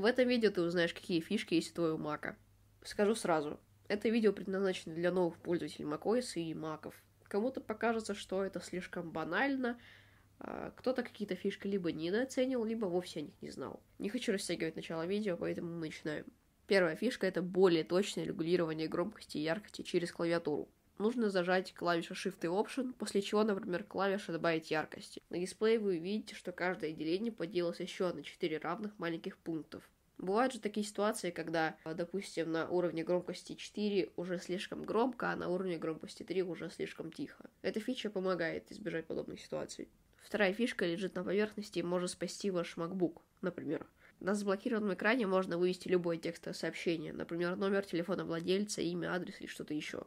В этом видео ты узнаешь, какие фишки есть у твоего Мака. Скажу сразу, это видео предназначено для новых пользователей macOS и маков. Кому-то покажется, что это слишком банально, а, кто-то какие-то фишки либо недооценил, либо вовсе о них не знал. Не хочу растягивать начало видео, поэтому мы начинаем. Первая фишка – это более точное регулирование громкости и яркости через клавиатуру нужно зажать клавишу Shift и Option, после чего, например, клавиша «Добавить яркости». На дисплее вы увидите, что каждое деление поделилось еще на 4 равных маленьких пунктов. Бывают же такие ситуации, когда, а, допустим, на уровне громкости 4 уже слишком громко, а на уровне громкости 3 уже слишком тихо. Эта фича помогает избежать подобных ситуаций. Вторая фишка лежит на поверхности и может спасти ваш MacBook, например. На заблокированном экране можно вывести любое текстовое сообщение, например, номер телефона владельца, имя, адрес или что-то еще.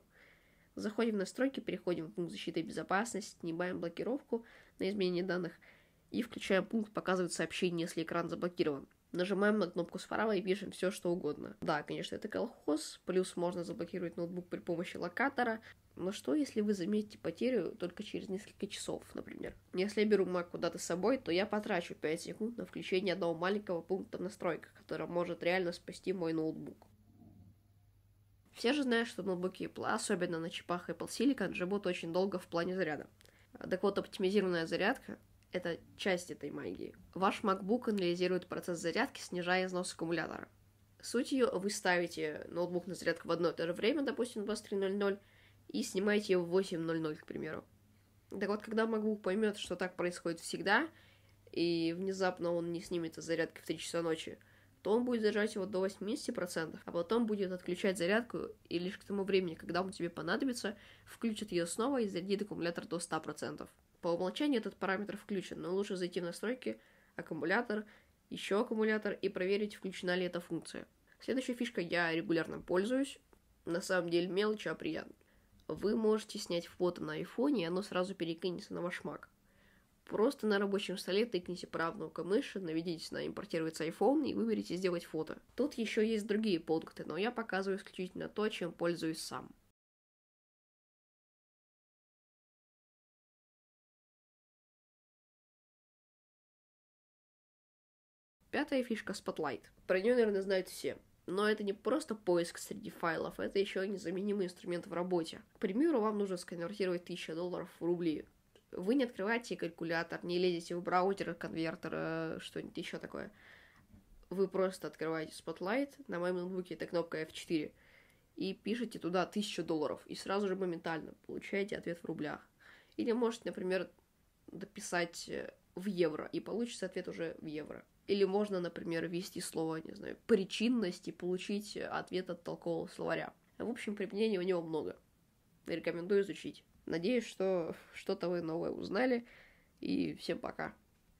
Заходим в настройки, переходим в пункт защиты и безопасности, снимаем блокировку на изменение данных и включаем пункт «Показывать сообщение, если экран заблокирован». Нажимаем на кнопку справа и пишем все, что угодно. Да, конечно, это колхоз, плюс можно заблокировать ноутбук при помощи локатора. Но что, если вы заметите потерю только через несколько часов, например? Если я беру Mac куда-то с собой, то я потрачу 5 секунд на включение одного маленького пункта в настройках, который может реально спасти мой ноутбук. Все же знают, что ноутбуки Apple, особенно на чипах Apple Silicon, живут очень долго в плане заряда. Так вот, оптимизированная зарядка — это часть этой магии. Ваш MacBook анализирует процесс зарядки, снижая износ аккумулятора. Суть ее вы ставите ноутбук на зарядку в одно и то же время, допустим, 23.00, и снимаете его в 8.00, к примеру. Так вот, когда MacBook поймет, что так происходит всегда, и внезапно он не снимется зарядки в 3 часа ночи — то он будет заряжать его до 80%, а потом будет отключать зарядку, и лишь к тому времени, когда он тебе понадобится, включит ее снова и зарядит аккумулятор до 100%. По умолчанию этот параметр включен, но лучше зайти в настройки, аккумулятор, еще аккумулятор и проверить, включена ли эта функция. Следующая фишка я регулярно пользуюсь. На самом деле мелочь, а приятно. Вы можете снять фото на айфоне, и оно сразу перекинется на ваш Mac. Просто на рабочем столе тыкните правую мыши, наведитесь на «Импортировать iPhone» и выберите «Сделать фото». Тут еще есть другие пункты, но я показываю исключительно то, чем пользуюсь сам. Пятая фишка Spotlight. Про нее, наверное, знают все. Но это не просто поиск среди файлов, это еще незаменимый инструмент в работе. К примеру, вам нужно сконвертировать 1000 долларов в рубли вы не открываете калькулятор, не лезете в браузер, конвертер, э, что-нибудь еще такое. Вы просто открываете Spotlight, на моем ноутбуке это кнопка F4, и пишете туда 1000 долларов, и сразу же моментально получаете ответ в рублях. Или можете, например, дописать э, в евро, и получится ответ уже в евро. Или можно, например, ввести слово, не знаю, причинность и получить ответ от толкового словаря. В общем, применений у него много. Рекомендую изучить. Надеюсь, что что-то вы новое узнали. И всем пока.